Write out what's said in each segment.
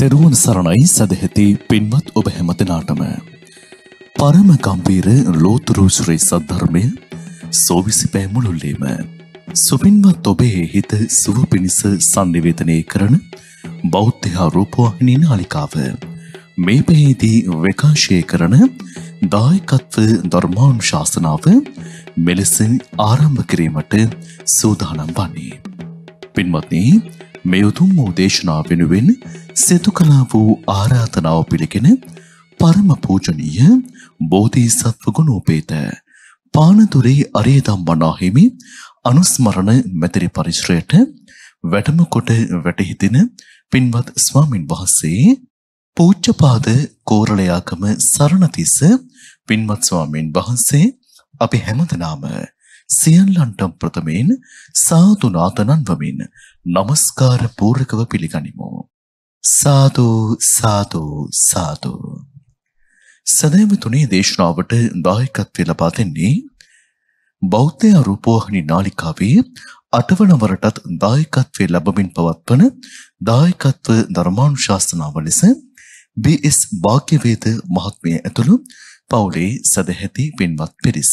තෙරුවන් සරණයි සදැහැති පින්වත් ඔබ හැමතනාටම. පරම ගම්බීර ලෝතුරූසුරේ සද්ධර්මය සෝවිසි පෑමුළුල්ලේම. සුපින්වත් ඔබේ හිත සුව පිණිස සන්නිවේතනය කරන බෞද්ධහා රූපවාහිනී නාලිකාව. මේ පෙහිදී වකාශය කරන දායකත්ව ධර්මාණු ශාසනාව මෙලෙසින් ආරම්භ කිරීමට සූදානම් වන්නේ. පින්වත්න්නේ මේ උතුම් වූ දේශනා වෙනුවෙන් සෙතු කලා වූ ආරාධනාව පිළිගෙන පරම පූජනීය බෝධිසත්ව ගුණෝපේත පානතුරේ අරියදම් වනාහිමි අනුස්මරණ මැතිරි පරිශ්‍රයට වැටම කොට වැටහිතෙන පින්වත් ස්වාමින් වහන්සේ පූජ්‍යපාද කෝරළයාකම සරණතිස්ස පින්වත් ස්වාමින් වහන්සේ අපි හැමදෙනාම සියල්ලන්ටම් ප්‍රථමයෙන් සාදු නාතනන්වමින් নমස්කාර පූර්කව පිළිගනිමු. සාදු සාදු සාදු. සදැවතුනේ දේශනාවට දායකත්වය ලබා දෙන්නේ බෞද්ධ රූපවාහිනී නාලිකාවේ අටවන වරටත් දායකත්වය ලැබමින් පවත්වන දායකත්ව ධර්මානුශාසනාව ලෙස බී.එස්. භාග්‍යවේද මහත්මිය ඇතුළු පවුලේ සදැහැති පින්වත් පිරිස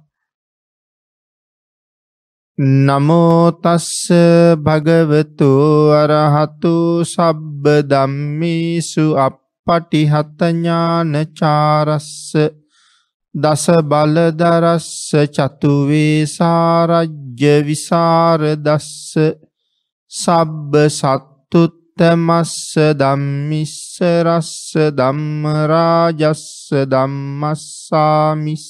නමෝතස්ස භගවතු අරහතු සබ්බ දම්මීසු අපපටිහතඥානචාරස්ස දස බලදරස්ස චතුවේසාරජ්‍ය විසාරදස්ස සබ්බ සත්තුත්තමස්ස දම්මිස්ස රස්ස දම්මරාජස්ස දම්මස්සාමිස්ස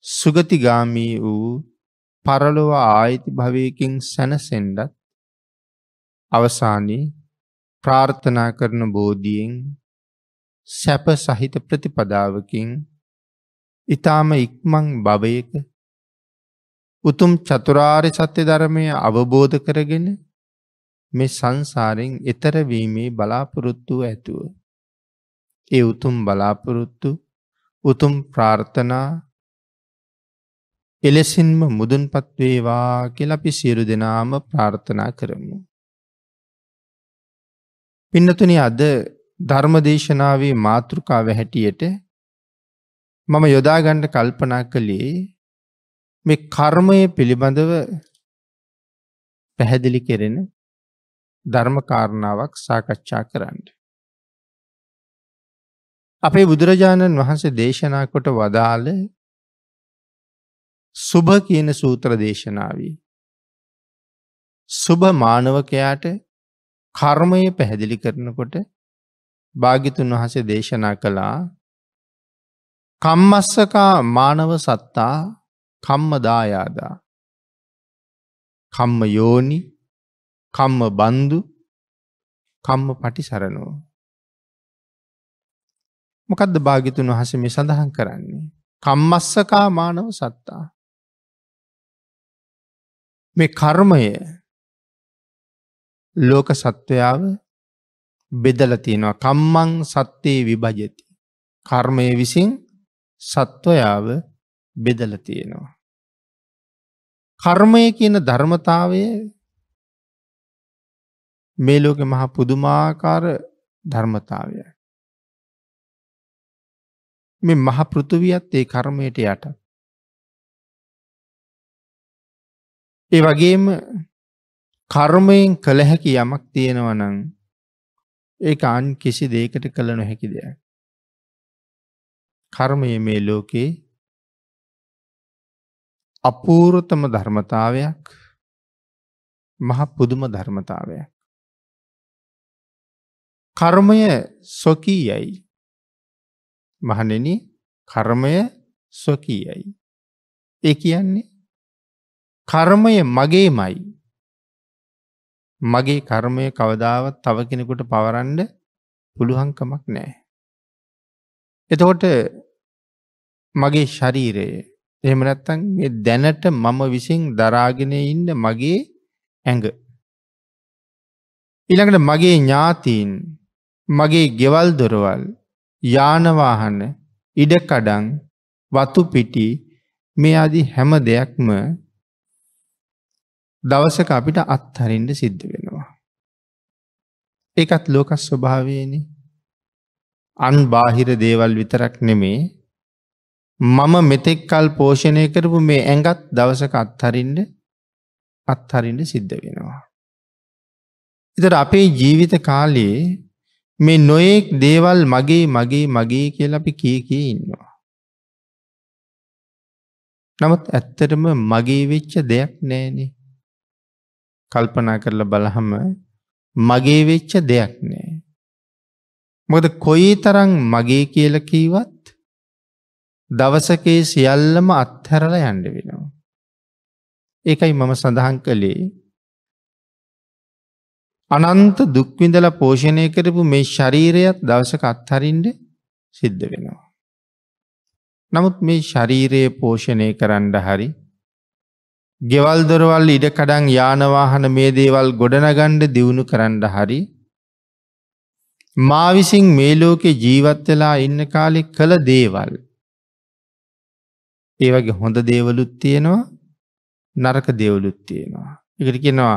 සුගතිගාමී වූ පරලොව ආයිති භවයකින් සැනසෙන්ඩත් අවසානයේ ප්‍රාර්ථනා කරන බෝධියෙන් සැප සහිත ප්‍රතිපදාවකින් ඊ타ම ඉක්මන් භවයක උතුම් චතුරාර්ය සත්‍ය ධර්මය අවබෝධ කරගෙන මේ සංසාරෙන් එතර වීමේ බලාපොරොත්තු ඇතුව ඒ උතුම් බලාපොරොත්තු උතුම් ප්‍රාර්ථනා එලෙසින්ම මුදුන්පත් වේවා කියලා අපි සියලු දෙනාම ප්‍රාර්ථනා කරමු. පින්නතුනි අද ධර්මදේශනාවේ මාතෘකාව හැටියට මම යොදා ගන්න කල්පනා කළේ මේ කර්මය පිළිබඳව පැහැදිලි කෙරෙන ධර්ම කාරණාවක් සාකච්ඡා කරන්න. අපේ බුදුරජාණන් වහන්සේ දේශනා කොට වදාළ සුභ කියන සූත්‍ර දේශනාවී. සුභ මානවකයාට කර්මය පැහැදිලි කරනකොට භාගිතුන් වහසේ දේශනා කළා කම්මස්සකා මානව සත්තා කම්මදායාදා කම්ම යෝනි කම්ම බන්දු කම්ම පටිසරණෝ. මොකදද භාගිතුන් වහස මේ සඳහන් කරන්නේ. කම්මස්සකා මානව සත්තා. මේ කර්මය ලෝක සත්වයාව බෙදල තියෙනවා කම්මං සත්‍යයේ විභජති. කර්මය විසින් සත්වයාව බෙදල තියෙනවා. කර්මය කියන ධර්මතාවය මේ ලෝක මහ පුදුමාකාර ධර්මතාවය. මේ මහ පෘතුවියත් ඒ කර්මයට යටත්. ඒ වගේම කර්මයෙන් කළ හැකි යමක් තියෙනවනං ඒ අන් කිසි දේකට කළ නොහැකි දෙයක්. කර්මය මේ ලෝකේ අපූරතම ධර්මතාවයක් මහ පුදුම ධර්මතාවයක්. කර්මය සොකීයයි මහනෙන කර්මය සොකීයයි. ඒ කියන්නේ කර්මය මගේමයි. මගේ කර්මය කවදාවත් තව කෙනෙකුට පවරන්ඩ පුළුහංකමක් නෑ. එතකොට මගේ ශරීරයේ එහෙම නැත්තං මේ දැනට මම විසින් දරාගෙන ඉන්න මගේ ඇඟ. ඊළඟට මගේ ඥාතීන් මගේ ගෙවල් දොරවල් යානවාහන ඉඩකඩන් වතුපිටි මේ අදි හැම දෙයක්ම දවසක අපිට අත්හරින්ට සිද්ධ වෙනවා. ඒකත් ලෝකස් ස්වභාවයනි අන් බාහිර දේවල් විතරක් නෙමේ මම මෙතෙක්කල් පෝෂණය කරපු මේ ඇඟත් දවසක අත්හරින්ට අත්හරින්ට සිද්ධ වෙනවා. ඉතර අපේ ජීවිත කාලයේ මේ නොයෙක් දේවල් මගේ මගේ මගේ කියල අපි කිය කිය ඉන්නවා. නමුත් ඇත්තටම මගේ වෙච්ච දෙයක් නෑනේ කල්පනා කරලා බලහම මගේ වෙච්ච දෙයක් නෑ. මොකද කොයි තරං මගේ කියල කීවත් දවසකේ සියල්ලම අත්හැරල යන්ඩ වෙනවා. ඒකයි මම සඳහන් කළේ අනන්ත දුක්විඳල පෝෂණය කරපු මේ ශරීරයත් දවසක අත්හරින්ට සිද්ධ වෙනවා. නමුත් මේ ශරීරයේ පෝෂණය කරන්න හරි ගෙවල් දොරවල් ඉඩකඩන් යානවාහන මේ දේවල් ගොඩනගණ්ඩ දියුණු කරන්න හරි මා විසින් මේ ලෝකේ ජීවත් වෙලා ඉන්න කාලෙ කළ දේවල් ඒ වගේ හොඳ දේවලුත් තියෙනවා නරක දේවලුත් තියෙනවා. එකට කියනවා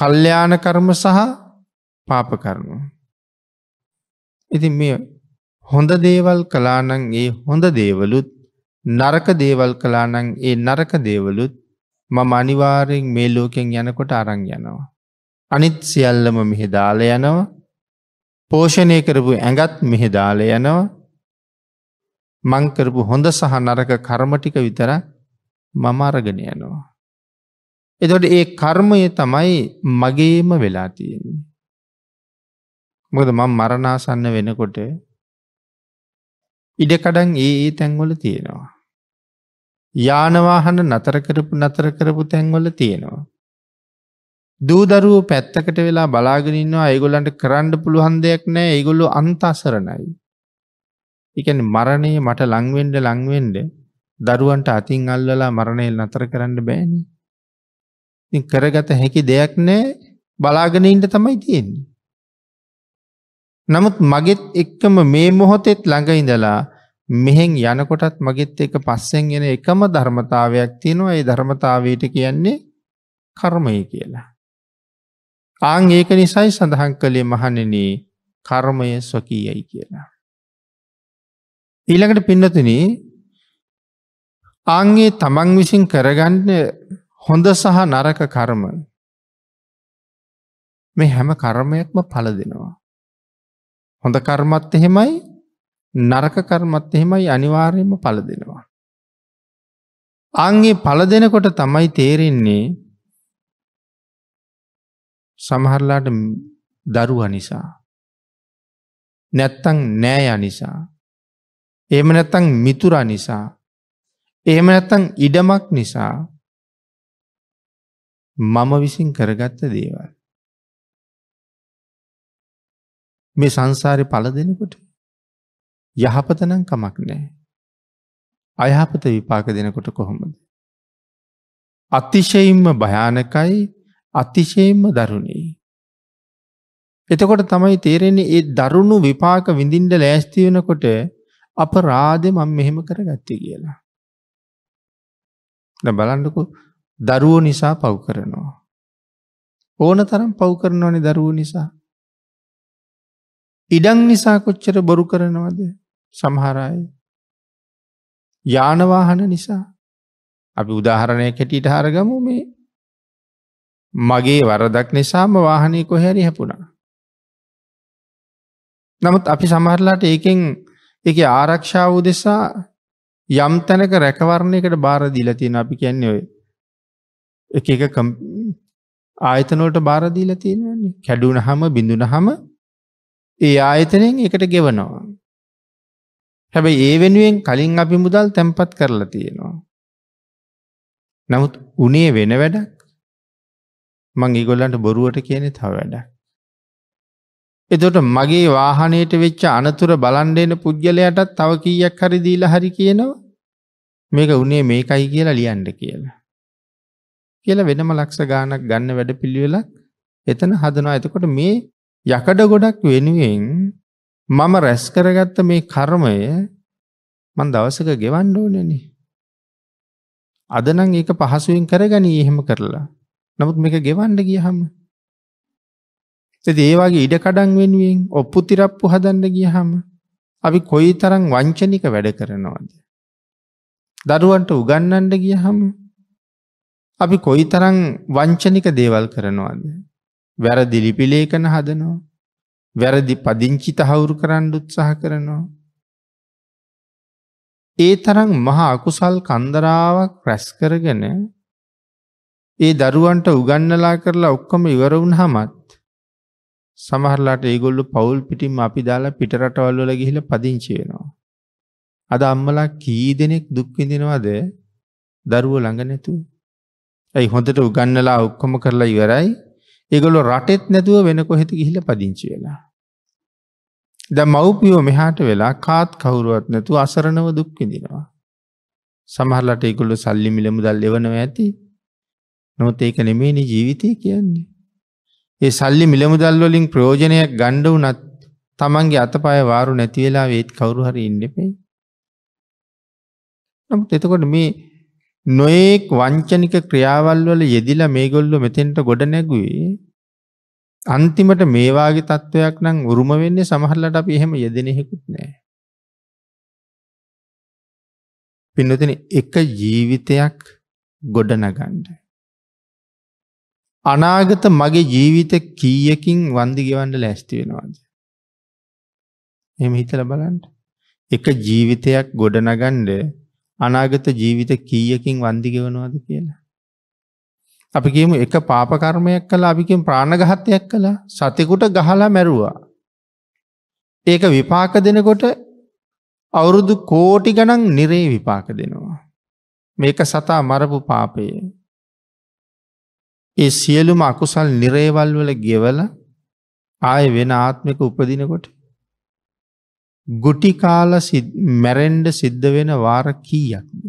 කල්්‍යයාන කර්ම සහ පාප කරනු. ඉතින් මේ හොඳ දේවල් කලානං ඒ හොඳ දේවලුත් නරක දේවල් කලානං ඒ නරක දේවලුත් මම අනිවාරයෙන් මේ ලෝකෙන් යනකොට අරං යනවා. අනිත් සියල්ලම මෙහෙදාල යනවා පෝෂණය කරපු ඇඟත් මෙහෙදාල යනවා මංකරපු හොඳ සහ නරක කර්මටික විතර මම අරගෙන යනවා. එතොට ඒ කර්මය තමයි මගේම වෙලා තියෙන්නේ. මොකද මං මරණාසන්න වෙනකොට ඉඩකඩන් ඒ ඒ තැන්වල තියෙනවා. යානවාහන නතර කරපු නතර කරපු තැන්වල තියෙනවා. දූදරුවෝ පැත්තකට වෙලා බලාගෙනන්නවා ඒගොල්ලන්ට කරන්න පුළුවන් දෙයක් නෑ ඒගොල්ලු අන්තසරණයි. එකන මරණය මට ලංවෙන්ඩ ලංවෙන්ඩ දරුවන්ට අතින් අල්ලලා මරණය නතර කරන්න බෑනි. කරගත හැකි දෙයක් නෑ බලාගෙනන්ට තමයි තියෙන්නේ. නමුත් මගෙත් එක්කම මේ මොහොතෙත් ළඟ ඉඳලා මෙහෙන් යනකොටත් මගෙත් එක පස්සෙන් එන එකම ධර්මතාවයක් තියෙනවා ඒ ධර්මතාවයට කියන්නේ කර්මය කියලා. ආං ඒක නිසයි සඳහන් කළේ මහණෙන කර්මය ස්වකීයයි කියලා. ඊළඟට පින්නතුන ආංගේ තමන් විසින් කරගන්න හොඳ සහ නරක කර්ම මේ හැම කර්මයක්ම පල දෙනවා. හොඳ කර්මත් එහෙමයි නරක කර්මත් එහෙමයි අනිවාර්යම පල දෙනවා. අන්ගේ පල දෙනකොට තමයි තේරෙන්නේ සමහරලාට දරුව නිසා. නැත්තං නෑය නිසා. එහම නැත්තං මිතුර නිසා. එහම නැත්තං ඉඩමක් නිසා මම විසින් කරගත්ත දේවල්. මේ සංසාරය පල දෙනකොට යහපත නම් කමක් නෑ. අයහපත විපාක දෙනකොට කොහොමද. අතිශයින්ම භයානකයි අතිශයෙන්ම දරුණී. එතකොට තමයි තේරෙන්නේ ඒ දරුණු විපාක විඳින්ඩ ලෑස්තිවෙනකොට අප රාධ මං මෙහෙම කර ගත්ත කියලා. බලන්නකු දරුවෝ නිසා පව් කරනවා. ඕන තරම් පව් කරනවනි දරුවෝ නිසා. ඉඩං නිසා කොච්චර බොරු කරනවද සමහර අය යාන වාහන නිසා අපි උදාහරණයක් හැටියට හරගමු මේ මගේ වරදක් නිසාම වාහනය කොහැරි හැපුණා. නමුත් අපි සමහරලාට ඒකෙන් එක ආරක්ෂාව උදෙසා යම් තැනක රැකවරණයකට බාර දීලා තියෙන අපි කියන්නේ ඔය එක එක ආයතනවලට බාර දීලා තියෙනවනේ කැඩුනහම බිඳුනහම ඒ ආයතනෙන් එකට ගෙවනවා හැබැයි ඒ වෙනුවෙන් කලින් අපි මුදල් තැම්පත් කරලා තියෙනවා. නමුත් උනේ වෙන වැඩක් මං ඒගොල්ලන්ට බොරුවට කියන්නේ තව වැඩක්. එතකොට මගේ වාහනයට වෙච්ච අනතුර බලන් එන පුද්ගලයාටත් තව කීයක් හරි දීලා හරි කියනවා මේක උනේ මේකයි කියලා ලියන්න කියලා. කියලා වෙනම ලක්ෂ ගාණක් ගන්න වැඩපිළිවෙලක් එතන හදනවා. එතකොට මේ යකඩ ගොඩක් වෙනුවෙන් මම රැස් කරගත්ත මේ කර්මය මන් දවසක ගෙවන්න ඕනනේ. අද නම් ඒක පහසුවෙන් කරගනී එහෙම කරලා. නමුත් මේක ගෙවන්න ගියහම ඒ වගේ ඉඩකඩන් වෙනුවෙන් ඔප්පු තිරප්පු හදන්න ගියහම අපි කොයි තරම් වංචනික වැඩ කරනවද. දරුවන්ට උගන්නන්ඩ ගියහම අපි කොයි තරං වංචනික දේවල් කරනවාද. වැර දිලිපිලේකන හදනවා. වැරදි පදිංචි තහවුරු කරන්න උත්සාහ කරනවා. ඒ තරම් මහා අකුසල් කන්දරාවක් රැස් කරගෙන ඒ දරුවන්ට උගන්නලා කරලා ඔක්කොම ඉවරවුන් හමත් සමහරලාට ඒගොල්ලු පවුල් පිටිම් අපි දාලා පිටරටවල්වල ගිහිල පදිංචි වෙනවා. අද අම්මලා කී දෙනෙක් දුක්විඳිනවද දරුව ළඟ නැතු. ඇයි හොඳට උගන්නලා ඔක්කොම කරලා ඉවරයි ඒගොලො රටෙත් නැතුව වෙන කොහෙති ගිහිල පදිංචි වෙලා. ද මව්පියෝ මෙහාට වෙලා කාත් කවුරුවත් නැතු අසරණව දුක්විදිනවා. සමහරලට ඉකුල්ල සල්ලි මිලමු දල් එවනව ඇති නොත් ඒක නෙමේනි ජීවිතය කියන්නේ. ඒ සල්ලි මිලමුදල්වලින් ප්‍රයෝජනයක් ගණ්ඩ වනත් තමන්ගේ අතපය වාරු නැතිවෙලා වේත් කවරු හරි ඉන්නෙපේ. නමුත් එතකොට මේ නොයෙක් වංචනික ක්‍රියාවල් වල යෙදිලා මේගොල්ලු මෙතෙන්ට ගොඩ නැගුවේ අන්තිමට මේ වාගේ තත්වයක් නම් උරුම වෙන්නේ සමහරලාට අපි එහෙම යෙදෙනෙහිකුත් නෑ. පින්නතන එක ජීවිතයක් ගොඩනගන්න. අනාගත මගේ ජීවිත කීයකින් වන්දි ගෙවන්න ලැස්ති වෙනවාද. එම හිතල බලන්ට. එක ජීවිතයක් ගොඩනගන්ඩ අනාගත ජීවිත කීයකින් වන්දි ගෙවනවාද කියලා. අපි කියමු එක පාප කර්මයක් කළා අපි කියමු ප්‍රාණඝාතයක් කළා සතෙකුට ගහලා මැරුවා ඒක විපාක දෙනකොට අවුරුදු කෝටි ගණන් නිරේ විපාක දෙනවා මේක සතා මරපු පාපය ඒ සියලුම අකුසල් නිරේවල් වල ගෙවල ආය වෙන ආත්මික උපදිනකොට ගුටි කාල මැරෙන්ඩ සිද්ධ වෙන වාර කීයක්ද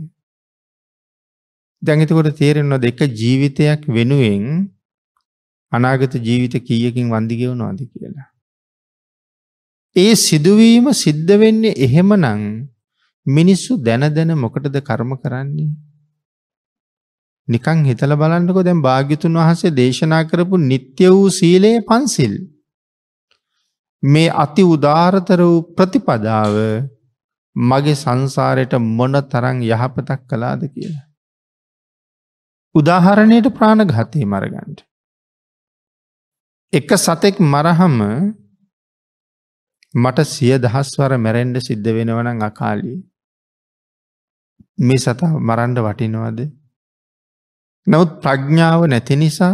දැන් එතකොට තේරෙනවද එක ජීවිතයක් වෙනුවෙන් අනාගත ජීවිත කීයකින් වන්දි ගෙවනවද කියලා. ඒ සිදුවීම සිද්ධ වෙන්නේ එහෙමනම් මිනිස්සු දැන දැන මොකටද කර්ම කරන්නේ? නිකන් හිතලා බලන්නකෝ දැන් භාග්‍යතුන් වහන්සේ දේශනා කරපු නিত্য වූ සීලය පන්සිල්. මේ අති උදාරතර වූ ප්‍රතිපදාව මගේ සංසාරයට මොන තරම් යහපතක් කළාද කියලා. උදාහරණයට ප්‍රාණඝාතය මරගන්ට. එක සතෙක් මරහම මට සිය දහස්වර මැරෙන්ඩ සිද්ධ වෙනවනං අකාලී. මේ සතා මරන්ඩ වටිනවද. නවත් ප්‍රඥ්ඥාව නැති නිසා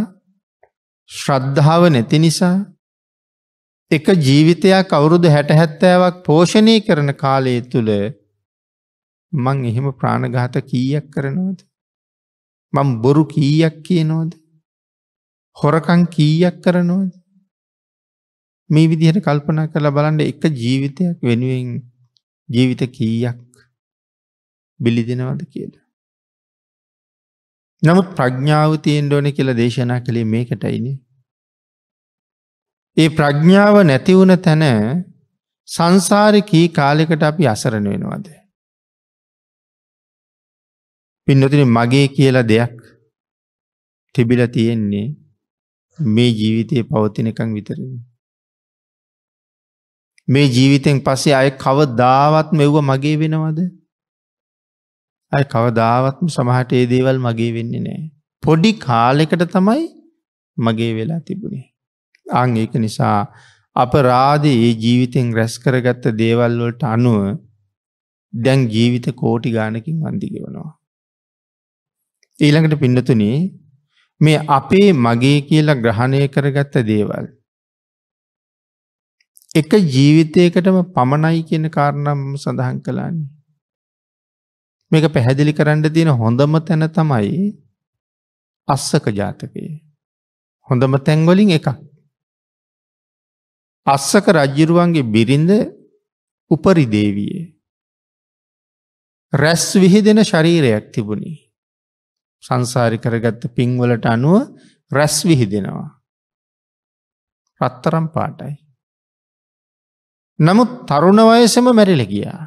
ශ්‍රද්ධාව නැති නිසා එක ජීවිතයක් අවුරුදු හැටහැත්තෑවක් පෝෂණය කරන කාලය තුළ මං එහෙම ප්‍රාණඝාත කීයක් කරනවද. මං බොරු කීයක් කියනෝද හොරකං කීයක් කරනෝද මේ විදිහට කල්පනා කරලා බලන්න එක ජීවිතයක් වෙනුවෙන් ජීවිත කීයක් බිලි දෙනවද කියලා. නමුත් ප්‍රඥාව තියෙන්න ඕනේ කියලා දේශනා කළේ මේකටයිනේ. ඒ ප්‍රඥාව නැති වුණ තැන සංසාරේ කී කාලයකට අපි අසරණ වෙනවද? පින්නතින මගේ කියලා දෙයක් තිබිලා තියෙන්නේ මේ ජීවිතය පවතිනකං විතරන්නේ. මේ ජීවිතෙන් පස්සේ අය කවදාවත් මෙව්ව මගේ වෙනවද අය කවදාවත්ම සමහට ඒ දේවල් මගේ වෙන්නේ නෑ. පොඩි කාලෙකට තමයි මගේ වෙලා තිබුණේ. අං ඒක නිසා අප රාධ ඒ ජීවිතෙන් රැස් කරගත්ත දේවල්වලට අනුව දැන් ජීවිත කෝටි ගානකින් වන්දිගෙවනවා. ඊළඟට පින්නතුනි මේ අපේ මගේ කියලා ග්‍රහණය කරගත්ත දේවල්. එක ජීවිතයකටම පමණයි කියන කාරණම් සඳහන් කලාන්නේ. මේක පැහැදිලි කරන්න තියෙන හොඳම තැන තමයි අස්සක ජාතකයේ. හොඳම තැන්වලින් එකක්. අස්සක රජ්ජිරුවන්ගේ බිරිඳ උපරිදේවයේ. රැස් විහිදෙන ශරීරයක් තිබුණේ. සංසාරි කරගත්ත පින්වලට අනුව රැස් විහිදෙනවා. රත්තරම් පාටයි. නමුත් තරුණ වයසම මැරිල ගියා.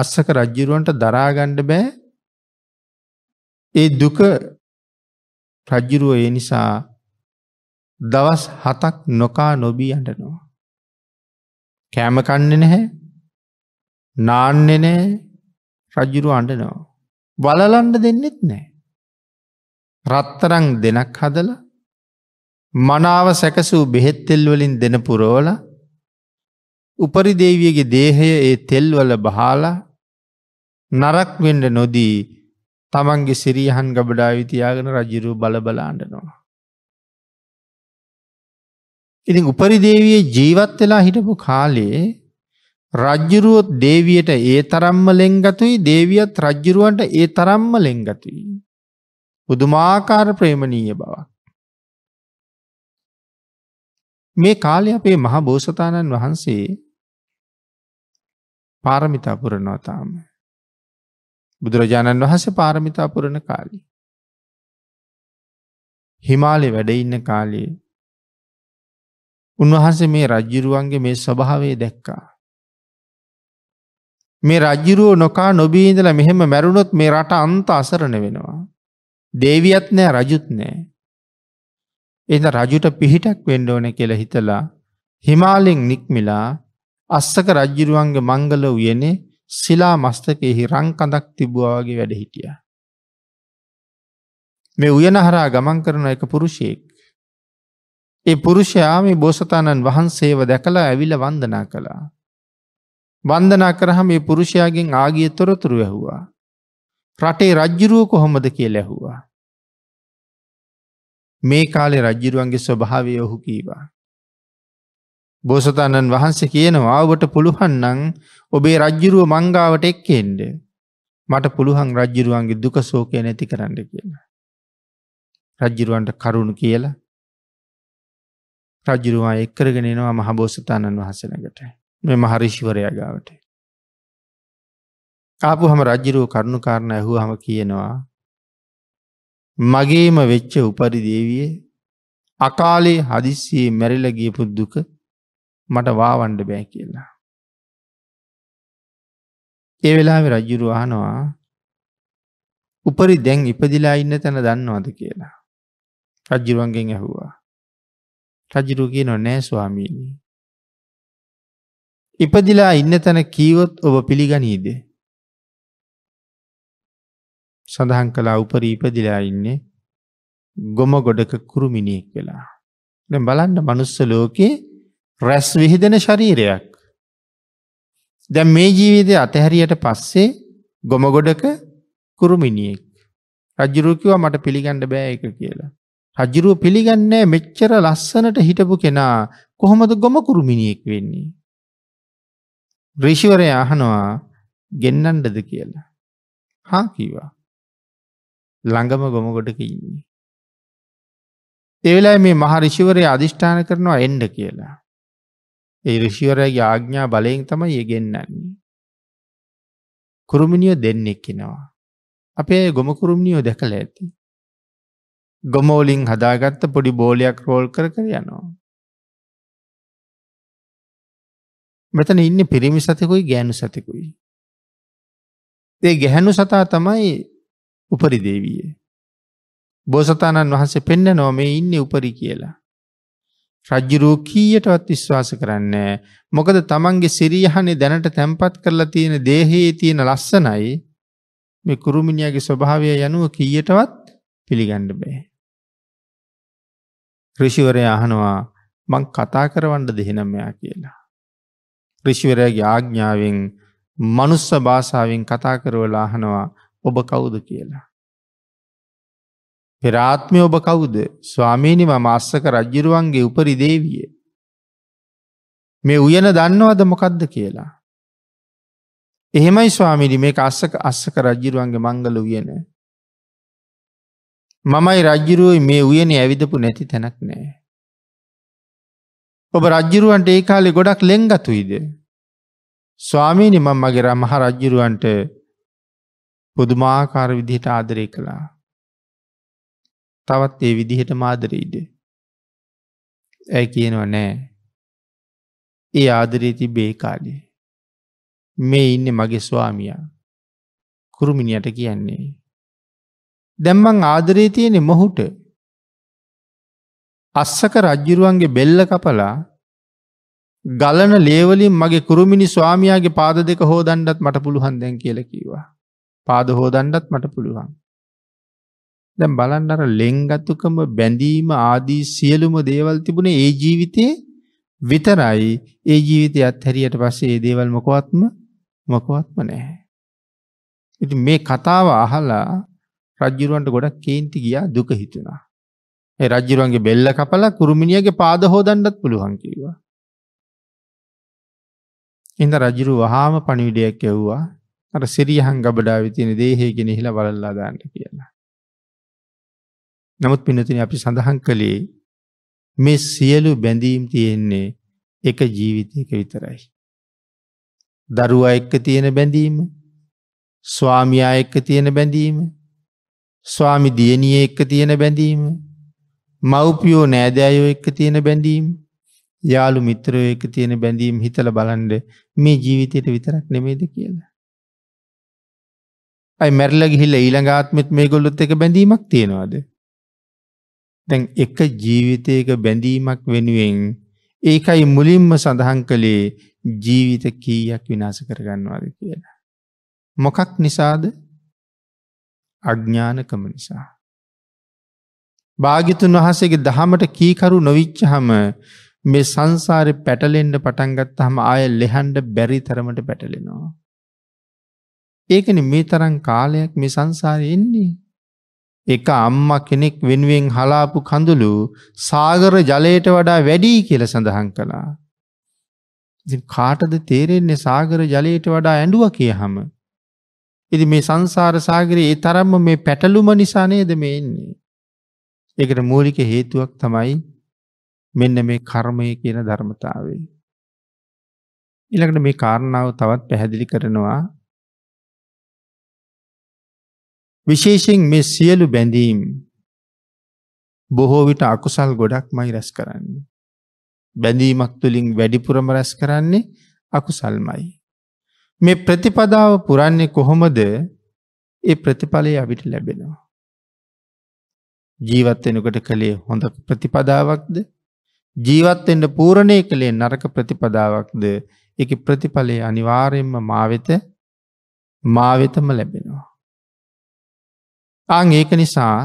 අස්සක රජ්ජිරුවන්ට දරාගණ්ඩ බෑ ඒ දුක රජ්ජිරුව ඒ නිසා දවස් හතක් නොකා නොබී අඩනවා. කෑම කන්නේ නැහැ නාන්නෙ නෑ රජ්ජුරු අඩනවා. වලලන්ඩ දෙන්නෙත් නෑ. රත්තරං දෙනක් හදල මනාව සැකසූ බෙහෙත්තෙල්වලින් දෙන පුරෝල උපරි දේවියගේ දේහය ඒ තෙල්වල බහාලා නරක් වෙන්ඩ නොදී තමන්ගේ සිරීහන් ගබඩා විතියාගෙන රජිරු බලබලාන්ඩනවා. ඉතින් උපරිදේවිය ජීවත් වෙලා හිටපු කාලයේ රජ්ජුරුවොත් දේවියට ඒ තරම්ම ලෙංගතුයි දේවියත් රජ්ජුරුවන්ට ඒ තරම්ම ලෙංගතුයි. බුදුමාකාර ප්‍රේමණීය බවක්. මේ කාලය අපේ මහා බෝසතාණන් වහන්සේ පාරමිතා පුරනවා තාම. බුදුරජාණන් වහන්සේ පාරමිතා පුරණ කාලි. හිමාලේ වැඩඉන්න කාලයේ උන්වහන්සේ මේ රජ්ජිරුවන්ගේ මේ ස්වභාවේ දැක්කා. මේ රජ්ජිරුවෝ නොකා නොබී ඉඳලා මෙහෙම මැරුණොත් මේ රට අන්ත අසරණ වෙනවා. දේවියත් නෑ රජුත් නෑ. එද රජුට පිහිටක් වෙන්න ඕන කියලා හිතලා හිමාලෙන් නික්මිලා අස්සක රජ්ජිරුවන්ගේ මංගල උයනේ සිලා මස්තකයෙහි රංකඳක් තිබුවා වගේ වැඩ හිටිය. මේ උයන හරා ගමන් කරන එක පුරුෂයෙක්. ඒ පුරුෂයා මේ බෝසතාණන් වහන්සේව දැකලා ඇවිල වන්දනා කළා. වන්දනා කරහම මේ පුරුෂයාගෙන් ආගිය තොරතුරු ඇහුවා. රටේ රජ්ජුරුව කොහොමද කිය ලැහුවා. මේ කාලේ රජ්ජිරුවන්ගේ ස්වභාවය ඔහු කීවා. බෝසතාණන් වහන්සේ කියනවා ඔබට පුළුහන්නං ඔබේ රජ්ජුරුව මංගාවට එක්කෙන්ඩ. මට පුළුහන් රජ්ජිරුවන්ගේ දුක සෝකය නැති කරන්න කියන. රජ්ජිරුවන්ට කරුණු කියලා රජ්ජිරුවා එක්කරගෙනනවා මහබෝසතාණන් වහසනකට. මෙම හරිශ්වරයා ගාවට. ආපු හම රජ්ජිරුව කරුණුකාරණ ඇහු හම කියනවා මගේම වෙච්ච උපරි දේවිය අකාලේ හදිස්සියේ මැරිල ගියපුත් දුක මට වාවන්ඩ බෑ කියලා. ඒ වෙලාවෙ රජ්ජුරු අහනවා උපරි දැන් ඉපදිලා ඉන්න තැන දන්නවාද කියලා. රජ්ජිරුවන්ගෙන් ඇහුවා. රජිරු කියන නෑ ස්වාමීණී ඉපදිලා ඉන්න තැන කීවොත් ඔබ පිළිගනීද. සඳහන් කලා උපරී ඉපදිලා ඉන්නේ ගොම ගොඩක කුරුමිණියෙක් වෙලා. බලන්න මනුස්ස ලෝකේ රැස් විහිදෙන ශරීරයක්. දැ මේ ජීවිතය අතහැරියට පස්සේ ගොමගොඩක කුරුමිණියෙක්. රජරුකිව මට පිළිගණ්ඩ බෑ එක කියලා. රජරුව පිළිගන්නේ මෙච්චර ලස්සනට හිටපු කෙනා කොහොමද ගොම කුරුමිණියෙක් වෙන්නේ. ඍෂිවරය අහනවා ගෙන්නන්නද කියලා. හා කීවා. ළඟම ගොමගොඩක ඉන්නේ. එවෙලා මේ මහ රිෂිවරය අධිෂ්ඨාන කරනවා එන්ඩ කියලා. ඒ රිෂිවරයගේ ආග්ඥා බලයෙන් තමයි යෙගෙන්න්නන්නේ. කුරුමිණියෝ දෙන්නෙක් කෙනවා. අපේ ගොම කුරුමිණියෝ දැකළ ඇති. ගොමෝලින් හදාගත්ත පොඩි බෝලයක් රෝල් කර කර යනවා. මෙතන ඉන්න පිරිමි සතකුයි ගෑනු සතකුයි. ඒ ගැහැනු සතා තමයි උපරි දේවිය. බෝසතාණන් වහන්සේ පෙන්න නොමේ ඉන්න උපරි කියලා. රජ්ජුරූ කීයටවත් විශ්වාස කරන්න මොකද තමන්ගේ සිරියහනේ දැනට තැම්පත් කරලා තියෙන දේහයේ තියෙන ලස්සනයි මේ කුරුමිණියගේ ස්වභාවය යනුව කීයටවත් පිළිගණ්ඩ බෑ. ක්‍රෂිවරය අහනවා මං කතා කරවන්ඩ දෙහෙනම්මයා කියලා. ක්‍රෂිවරයාගේ ආග්ඥාවෙන් මනුස්ස භාෂාවෙන් කතා කරවලා අහනවා ඔබ කවුද කියලා. පෙරාත්මය ඔබ කවුද ස්වාමීනිම මස්සක රජ්ජිරුවන්ගේ උපරි දේවිය. මේ උයන දන්නවද මොකක්ද කියලා. එහෙමයි ස්වාමිනි මේ අස්සක අස්සක රජ්ජිරුවන්ගේ මංගල උයන. මමයි රජ්ජිරුවයි මේ උයන ඇවිදපු නැති තැනක් නෑ. ඔබ රජ්ජිරුවන්ට ඒ කාලෙ ගොඩක් ලෙංගතුයිද. ස්වාමීනි මං මගේ රමහ රජ්ජිරුවන්ට පුදුමාකාර විදිහට ආදරය කළා. තවත් ඒ විදිහට මාදරීද. ඇ කියනව නෑ. ඒ ආදරී තිබේ කාලේ. මේ ඉන්න මගේ ස්වාමියා. කුරුමිණියට කියන්නේ. දැම්මං ආදරේ තියෙනෙ මොහුට අස්සක රජ්ජිරුවන්ගේ බෙල්ල කපලා ගලන ලේවලින් මගේ කුරුමිනි ස්වාමයාගේ පාද දෙක හෝදණ්ඩත් මට පුළුවන් දැන් කියල කීවා. පාද හෝදණ්ඩත් මට පුළුවන්. දැම් බලන්නර ලෙංගත්තුකම බැඳීම ආදී සියලුම දේවල් තිබුණේ ඒ ජීවිතයේ විතරයි ඒ ජීවිතය අත්හැරියට පස්සේ ඒ දේවල් මොකොවත්ම මොකොවත්ම නැහැ. ඉති මේ කතාව අහලා රජ්ජුරුවන්ට ගොඩක් කේන්ති ගියා දුක හිතුනා. ඒ රජ්ජිරුවන්ගේ බෙල්ල කපලා කුරුමිනියගේ පාද හෝදන්නත් පුළුවන් කිව්වා. ඉඳ රජුරු වහාම පණිවිඩයක් ඇව්වා අර සිරියහන් ගබඩාවේ තියෙන දේහය ගෙනහිලා බලලා දාන්න කියලා. නමුත් පින්නතුනි අපි සඳහන් කළේ මේ සියලු බැඳීම් තියෙන්නේ එක ජීවිතයක විතරයි. දරුවා එක්ක තියෙන බැඳීම ස්වාමියා එක්ක තියෙන බැඳීම ස්වාමි දියණිය එක්ක තියෙන බැඳීම මව්පියෝ නෑදෑයෝ එක්ක තියෙන බැඳීම් යාළු මිත්‍රයෝ එක තියෙන බැඳීම් හිතල බලන්ඩ මේ ජීවිතයට විතරක් නෙමේද කියලා. අයි මැරල්ල ගිහිල්ල ඊළඟාත්මෙත් මේ ගොල්ලොත් එක බැඳීමක් තියෙනවාද. තැන් එක ජීවිතයක බැඳීමක් වෙනුවෙන් ඒකයි මුලින්ම සඳහන් කළේ ජීවිත කීයක් විනාස කරගන්නවාද කියලා. මොකක් නිසාද අඥ්ඥානකම නිසා. භාගිතුන් වහසේගේ දහමට කීකරු නොවිච්චහම මේ සංසාරය පැටලෙන්ඩ පටන්ගත්ත හම ආය ලෙහන්ඩ බැරි තරමට පැටලෙනවා. ඒකන මේ තරන් කාලයක් මේ සංසාරය එන්නේ. එක අම්ම කෙනෙක් වෙනුවෙන් හලාපු කඳුළු සාගර ජලයට වඩා වැඩී කියල සඳහන් කළා. කාටද තේරෙන්නේ සාගර ජලයට වඩා ඇඩුව කිය හම. ඉති මේ සංසාර සාගරයේ ඒ තරම්ම මේ පැටලුම නිසා නේද මේ එන්නේ. ඒකට මූලික හේතුවක් තමයි මෙන්න මේ කර්මය කියන ධර්මතාවේ. ඉළඟට මේ කාරණාව තවත් පැහැදිලි කරනවා විශේෂෙන් මේ සියලු බැඳීම් බොහෝ විට අකුසල් ගොඩක් මයි රැස් කරන්නේ. බැඳීමක් තුළින් වැඩිපුරම රැස් කරන්නේ අකුසල්මයි. මේ ප්‍රතිපදාව පුරන්නේ කොහොමද ඒ ප්‍රතිඵලය අපිට ලැබෙනවා. ජීවත් වෙනකොට කළේ හොඳ ප්‍රතිපදාවක්ද ජීවත් වෙන්න පූර්ණේ කළේ නරක ප්‍රතිපදාවක්ද ඒකේ ප්‍රතිඵලය අනිවාර්යයෙන්ම මා වෙත මා වෙතම ලැබෙනවා ආන් ඒක නිසා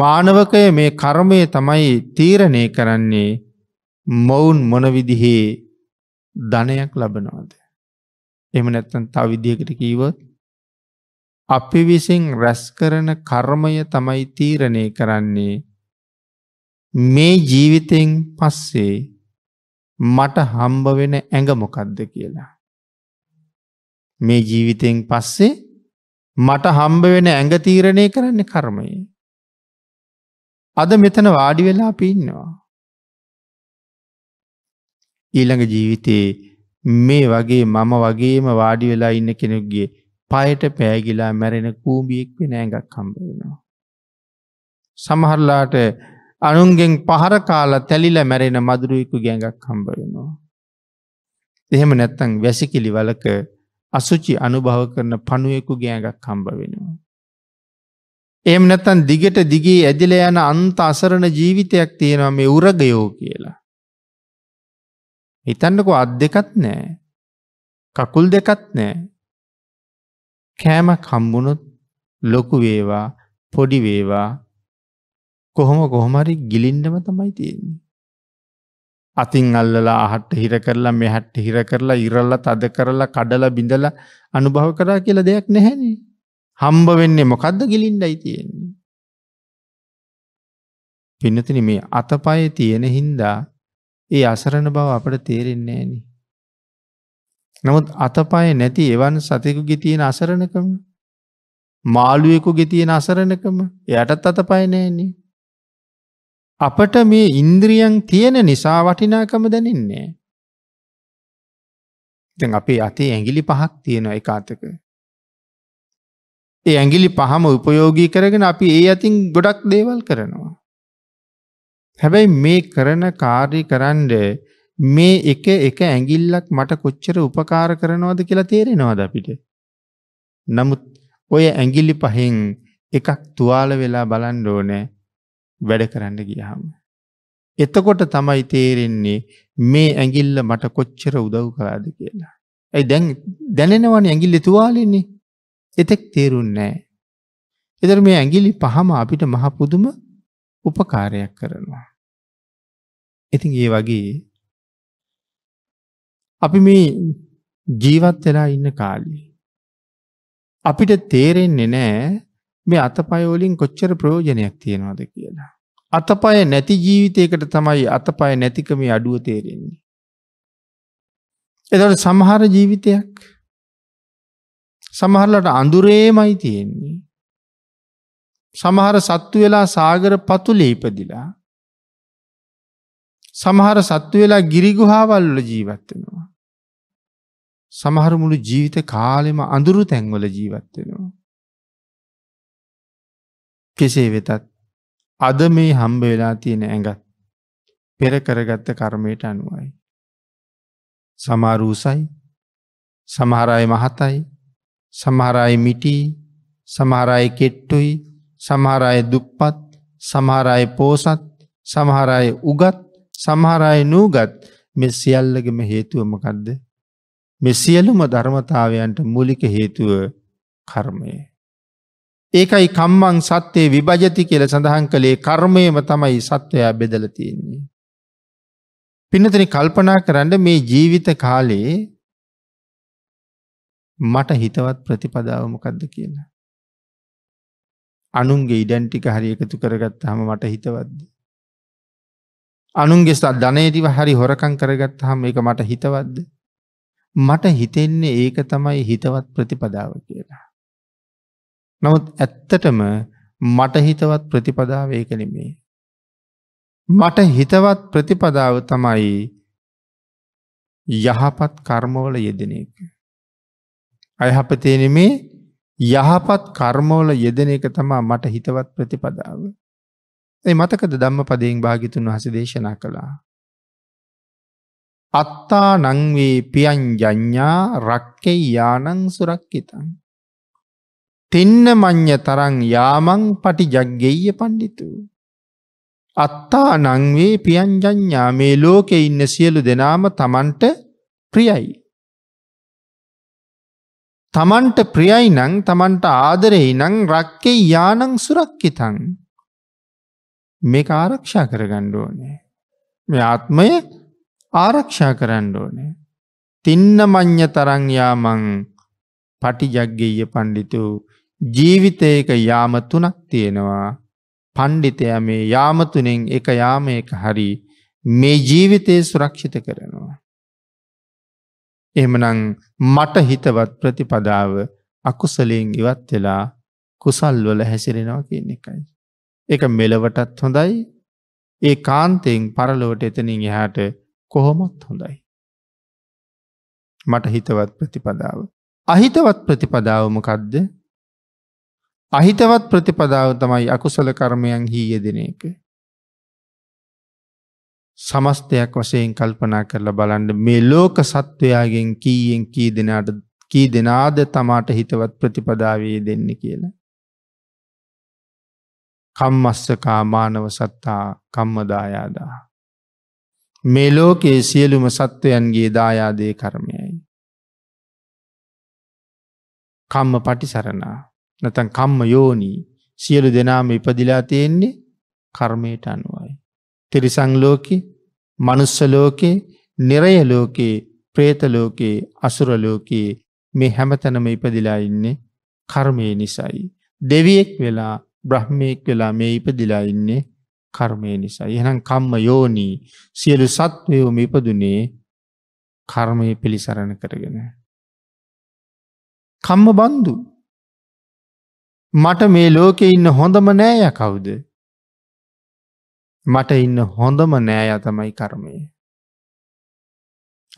මානවකය මේ කර්මය තමයි තීරණය කරන්නේ මොවුන් මොන විදිහේ ධනයක් ලබනවාද එහෙම නැත්නම් තව විදිහකට කීවොත් අපි විසින් රැස් කරන කර්මය තමයි තීරණය කරන්නේ මේ ජීවිතයෙන් පස්සේ මට හම්බ වෙන ඇඟ මොකක්ද කියලා. මේ ජීවිතයෙන් පස්සේ මට හම්බ වෙන ඇඟ තීරණය කරන්නේ කර්මය. අද මෙතන වාඩි වෙලා අපි ඉන්නවා. ඊළඟ ජීවිතයේ මේ වගේ මම වගේම වාඩි වෙලා ඉන්න කෙනෙක්ගේ පයට පෑගිලා මැරෙන කූඹියෙක් වෙන ඇඟක් හම්බ වෙනවා. සමහරලාට අනුන්ගෙන් පහර කාලා තැලිල මැරෙන මදුරුවෙකු ගැඟක් හම්බ වෙනවා. එහෙම නැත්තං වැසිකිලි වලක අසුචි අනුභව කරන පණුවෙකු ගෑඟක් හම්බ වෙනවා. එම නැතන් දිගට දිගේ ඇදිල යන අන්ත අසරණ ජීවිතයක් තියෙනවා මේ උරගයෝ කියලා. හිතන්නකෝ අත් දෙකත් නෑ කකුල් දෙකත් නෑ කෑමක් හම්බුණොත් ලොකු වේවා පොඩි වේවා කොහොම කොහොමරි ගිලින්ඩම තමයි තියෙන්නේ. අතින් අල්ලලා අහට්ට හිර කරලා මෙහැට්ට හිර කරලා ඉරල්ල තද කරලා කඩල බිඳල අනුභව කරා කියලා දෙයක් නැහැනි. හම්බ වෙන්නේ මොකක්ද ගිලින්ඩයි තියෙන්නේ. පින්නතින මේ අතපය තියෙන හින්දා ඒ අසරණ බව අපට තේරෙන්නේ නෑනේ. නමුත් අතපය නැති එවන් සතෙකුගේ තියෙන අසරණකම මාළුවෙකුගේ තියෙන අසරණකම එයටත් අතපය නෑනේ. අපට මේ ඉන්ද්‍රියන් තියෙන නිසා වටිනාකම දැනෙන්නේ. දැන් අපේ අතේ ඇඟිලි පහක් තියෙනවා එක අතක. ඒ ඇඟිලි පහම උපයෝගී කරගෙන අපි ඒ අතින් ගොඩක් දේවල් කරනවා. හැබැයි මේ කරන කාර්ය කරන්ඩ මේ එක එක ඇඟිල්ලක් මට කොච්චර උපකාර කරනවද කියලා තේරෙනවද අපිට. නමුත් ඔය ඇඟිල්ලි පහෙන් එකක් තුවාල වෙලා බලන්න ඕනෑ වැඩ කරන්න ගියහම. එතකොට තමයි තේරෙන්නේ මේ ඇඟිල්ල මට කොච්චර උදව් කලාද කියලා. ඇයි දැන් දැනෙනවන ඇඟිල්ලි තුවාලෙන්නේ එතෙක් තේරුන්නෑ. එදර මේ ඇඟිලි පහම අපිට මහපුදුම උපකාරයක් කරනවා. ඉතින් ඒ වගේ අපි මේ ජීවත් වෙලා ඉන්න කාලේ අපිට තේරෙන්නේ නෑ මේ අතපය වලින් කොච්චර ප්‍රයෝජනයක් තියෙනවද කියලා. අතපය නැති ජීවිතයකට තමයි අතපය නැතිකම අඩුව තේරෙන්නේ. එතකොට සමහර ජීවිතයක් සමහරලට අඳුරේමයි තියෙන්නේ. සමහර සත්තු වෙලා සාගර පතුලේ ඉපදිලා සමහර සත්තු වෙලා ගිරිගුහාවල් වල ජීවත් වෙනවා. සමහරමුළු ජීවිත කාලෙම අඳුරු තැන්වල ජීවත්වෙනවා. කෙසේ වෙතත් අද මේ හම්බ වෙලා තියෙන ඇඟත් පෙර කරගත්ත කර්මයට අනුවයි. සමාරූසයි සමහරයි මහතයි සමහරයි මිටි සමහරයි කෙට්ටුයි සමහරයි දුප්පත් සමහරයි පෝසත් සමහරයි උගත් සමහරයි නූගත් මෙ සියල්ලගම හේතුවමකක්ද මේ සියලුම ධර්මතාවයන්ට මුලික හේතුව කර්මය. ඒකයි කම්මං සත්‍යයේ විභජති කියල සඳහන් කළේ කර්මයම තමයි සත්වයා බෙදලතියෙන්නේ. පිනතන කල්පනා කරන්න මේ ජීවිත කාලයේ මට හිතවත් ප්‍රතිපදාවමකක්ද කියලා. අනුන්ගේ ඉඩැන්ටික හරි එකතු කරගත් හම මට හිතවත්ද. අනුන්ගේ ස්ත් ධනේටිව හරි හොරකං කරගත් හම එක මට හිතවත්ද. මට හිතෙන්නේ ඒක තමයි හිතවත් ප්‍රතිපදාව කියලා. නමුත් ඇත්තටම මට හිතවත් ප්‍රතිපදාව ඒක නෙමේ. මට හිතවත් ප්‍රතිපදාව තමයි යහපත් කර්මවල යෙදෙන එක. අයහපතේ නෙමේ යහපත් කර්මවල යෙදෙන එක තමා මට හිතවත් ප්‍රතිපදාව. ඒ මතකද ධම්ම පදයෙන් භාගිතුන් වහස දේශනා කළා. අත්තා නංවේ පියන් ජඥා රක්කෙයි යානං සුරක්කිතන්. තින්න මං්්‍ය තරං යාමං පටි ජක්ගෙය පණ්ඩිතු. අත්තා නංවේ පියන් ජඥා මේ ලෝකෙ ඉන්න සියලු දෙනාම තමන්ට ප්‍රියයි. තමන්ට ප්‍රියයි නං තමන්ට ආදරෙහි නං රක්කෙයි යානං සුරක්කිතන්. මේ ආරක්ෂා කරගණ්ඩුවනේ. මේ ආත්මය ආරක්ෂා කරන්න ඕනේ. තින්න මං්්‍ය තරංයාමං පටිජක්ගෙය පණ්ඩිතු ජීවිතයක යාම තුනක් තියෙනවා පණ්ඩිතය මේ යාමතුනෙන් එක යාමයක හරි මේ ජීවිතය සුරක්ෂිත කරනවා. එමනං මට හිතවත් ප්‍රතිපදාව අකුසලයෙන් ඉවත් වෙලා කුසල්වල හැසිරෙනවා කියන එකයි. එක මෙලවටත් හොඳයි ඒ කාන්තයෙන් පරලොවට එතනින් එහාට කොහොමොත් හොඳයි. මට හිතවත් ප්‍රතිපදාව. අහිතවත් ප්‍රතිපදාවමකක්ද අහිතවත් ප්‍රතිපදාව තමයි අකුසල කර්මයන් හීයදෙන එක. සමස්තයක් වශයෙන් කල්පනා කරලා බලන්ඩ මේ ලෝක සත්වයාගෙන් කීයෙන් කී දෙනාට කී දෙනාද තමාට හිතවත් ප්‍රතිපදාවේ දෙන්න කියලා. කම්මස්සකා මානව සත්තා කම්මදායාදා. මෙලෝකයේ සියලුම සත්වයන්ගේ දායාදය කරමයයි. කම්ම පටිසරණා නැතන් කම්ම යෝනී සියලු දෙනාම ඉපදිලා තියෙන්නේ කර්මයට අනුවයි. තිරිසංලෝකෙ මනුස්සලෝකේ නිරය ලෝකයේ ප්‍රේතලෝකයේ අසුරලෝකයේ මේ හැමතැනම ඉපදිලා ඉන්නේ කර්මය නිසයි. දෙවියෙක් වෙලා බ්‍රහ්මයෙක් වෙලා මේ ඉපදිලා ඉන්නේ කර්මය නිසා. එහෙනම් කම්ම යෝනී සියලු සත්වයෝ මිපදුනේ කර්මය පිළිසරණ කරගෙන. කම්ම බන්දු මට මේ ලෝකෙ ඉන්න හොඳම නෑය කවුද මට ඉන්න හොඳම නෑය තමයි කර්මය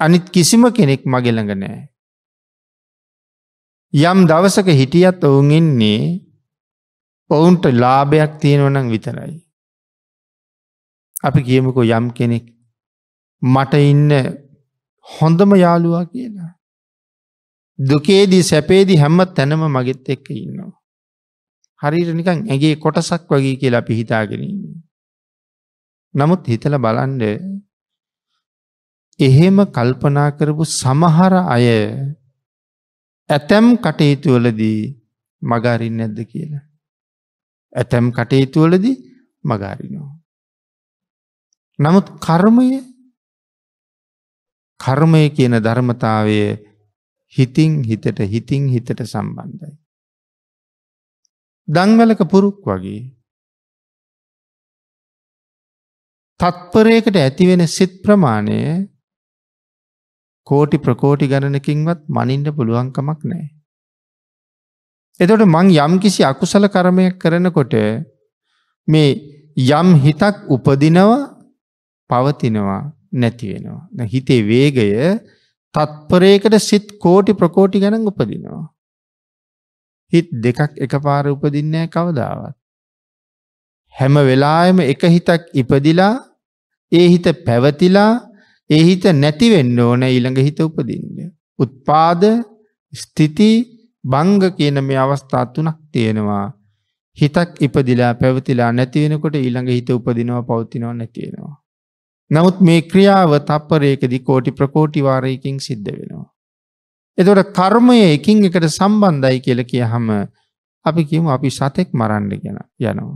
අනිත් කිසිම කෙනෙක් මගෙළඟ නෑ යම් දවසක හිටියත් ඔවුන් ඉන්නේ ඔවුන්ට ලාභයක් තියෙනවනම් විතරයි අපි කියමුකෝ යම් කෙනෙක් මට ඉන්න හොඳම යාළුවා කියලා. දුකේදී සැපේදි හැම තැනම මගෙත් එක්ක ඉන්නවා. හරිට නිකං ඇගේ කොටසක් වගේ කියලා අපි හිතාගෙනන්නේ. නමුත් හිතල බලන්ඩ එහෙම කල්පනා කරපු සමහර අය ඇතැම් කටයුතුවලදී මගාරින් නැද්ද කියලා. ඇතැම් කටයුතුවලදී මගාරින් නමුත් කර්මය කර්මය කියන ධර්මතාවය හිතින් හිතට හිතින් හිතට සම්බන්ධයි. දංවලක පුරුක් වගේ තත්පරයකට ඇතිවෙන සිත් ප්‍රමාණය කෝටි ප්‍රකෝටි ගණනකින්වත් මනින්ට පුළුවන්කමක් නෑ. එතොට මං යම් කිසි අකුසල කරමයක් කරනකොට මේ යම් හිතක් උපදිනවා පවතිනවා නැති වෙනවා. දැන් හිතේ වේගය තත්පරයකට සිත් කෝටි ප්‍රකෝටි ගණන් උපදිනවා. හිත දෙකක් එකපාර උපදින්නේ කවදාවත්. හැම වෙලාවෙම එක හිතක් ඉපදිලා ඒ හිත පැවතිලා ඒ හිත නැති වෙන්න ඕන ඊළඟ හිත උපදින්න. උත්පාද ස්ථಿತಿ භංග කියන මේ අවස්ථා තුනක් තියෙනවා. හිතක් ඉපදිලා පැවතිලා නැති වෙනකොට ඊළඟ හිත උපදිනවා පවතිනවා නැති වෙනවා. නමුත් මේ ක්‍රියාව තප්පරයකදි කෝටි ප්‍රකෝටි වාරයකින් සිද්ධ වෙනවා. එතොට කර්මය එකින් එකට සම්බන්ධයි කියල කිය හම අපි කියමු අපි සතෙක් මරණ්ඩ ගෙන යනවා.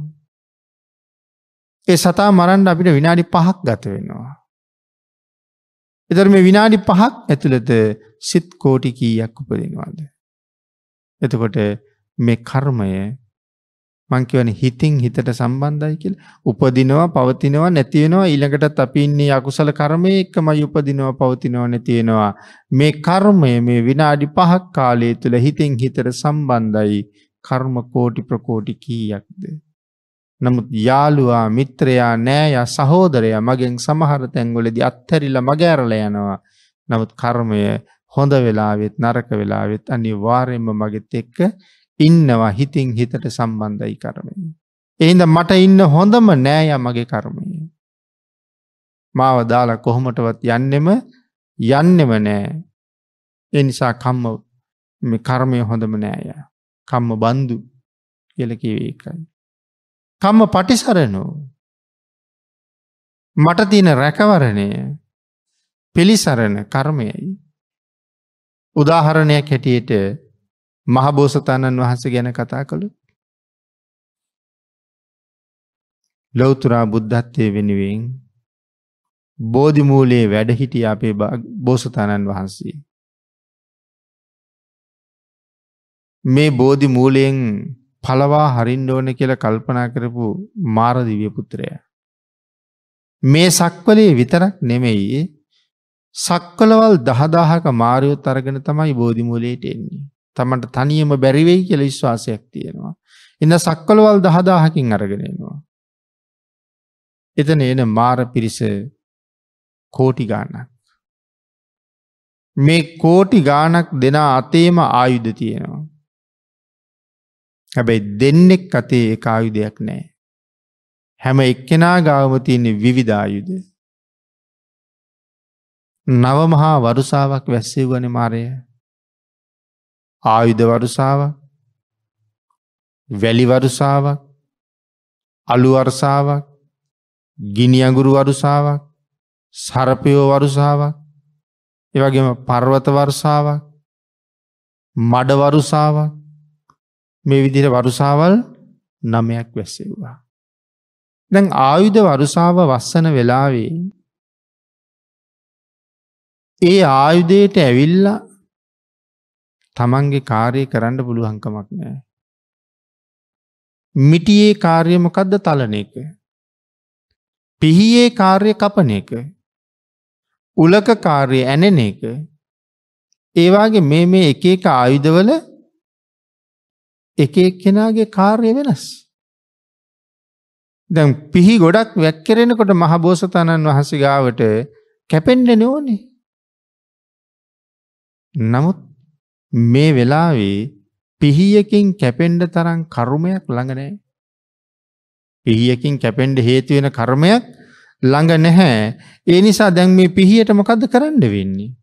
ඒ සතා මරන්ඩ අපිට විනාඩි පහක් ගත වෙනවා. එතර මේ විනාඩි පහක් ඇතුළත සිත් කෝටි කීයක් උපදිනවාද. එතකොට මේ කර්මය මං කියවන හිතින් හිතට සම්බන්ධයි කියලා උපදිනවා පවතිනවා නැති වෙනවා ඊළඟටත් අපි ඉන්නේ අකුසල කර්මයේ එකමයි උපදිනවා පවතිනවා නැති වෙනවා මේ කර්මය මේ විනාඩි 5ක් කාලය තුල හිතින් හිතට සම්බන්ධයි කර්ම කෝටි ප්‍රකෝටි කීයක්ද නමුත් යාළුවා මිත්‍රයා නෑයා සහෝදරයා මගෙන් සමහර තැන්වලදී අත්හැරිලා මගහැරලා යනවා නමුත් කර්මය හොඳ වෙලාවෙත් නරක වෙලාවෙත් අනිවාර්යයෙන්ම මගෙත් එක්ක ඉන්නවා හිතින් හිතට සම්බන්ධයි කරමය. එයින්ද මට ඉන්න හොඳම නෑය මගේ කර්මය. මාව දාලා කොහොමටවත් යන්නෙම යන්නෙම නෑ. එනිසා කම්ම කර්මය හොඳම නෑය. කම්ම බන්දු කියලකිවේ එකයි. කම්ම පටිසරනු මට තියෙන රැකවරණය පිළිසරණ කර්මයයි. උදාහරණයක් හැටියට මහබෝසතාණන් වහන්සේ ගැන කතා කළු ලොවතුරා බුද්ධත්වය වෙනුවෙන් බෝධිමූලයේ වැඩහිටිය අපේ බෝසතාණන් වහන්සේ. මේ බෝධි මූලයෙන් පලවා හරින්ඩ ඕන කියල කල්පනා කරපු මාරදිව්‍යපුත්‍රය. මේ සක්වලේ විතරක් නෙමෙයි සක්වලවල් දහදාහක මාරයොත් අරගෙන තමයි බෝධිමූලයට එන්නේ. තමට තනියම බැරිවෙයි කියල විශ්වාසයක් තියෙනවා. එන්න සක්කලවල් දහදාහකින් අරගෙනවා. එතන එන මාර පිරිස කෝටි ගානක්. මේ කෝටි ගානක් දෙන අතේම ආයුධ තියෙනවා. හැබැයි දෙන්නෙක් අතේ එක ආයුධයක් නෑ. හැම එක්කෙනා ගාවම තියන්නේ විවිධායුද. නවමහා වරුසාවක් වැස්සේ වන මාරය ආයුධ වරුසාවක් වැලි වරුසාවක් අලු වර්සාවක් ගිනි අඟුරු වරුසාවක් සරපයෝ වරුසාවක් එවගේම පර්වත වර්සාවක් මඩ වරුසාවක් මේ විදිහට වරුසාවල් නමයක් වැස්සෙව්වා. දැන් ආයුධ වරුසාව වස්සන වෙලාවේ ඒ ආයුධයට ඇවිල්ලා තමන්ගේ කාරය කරන්න පුළුවන්කමක් නෑ. මිටියේ කාර්යමකක්ද තලන එක. පිහියේ කාර්ය කපන එක. උලක කාර්ය ඇනෙන එක. ඒවාගේ මේ මේ එක එක ආයුධවල එක එක්කෙනාගේ කාර්ය වෙනස්. දැන් පිහි ගොඩක් වැක්කරෙනකොට මහබෝසතණන් වහස ගාවට කැපෙන්ඩ නෝනේ. නමුත් මේ වෙලාවේ පිහියකින් කැපෙන්ඩ තරම් කර්මයක් ළඟ නෑ. පිහියකින් කැපෙන්ඩ හේතු වෙන කර්මයක් ළඟ නැහැ. ඒ නිසා දැන් මේ පිහියට මොකද්ද කරන්න වෙන්නේ?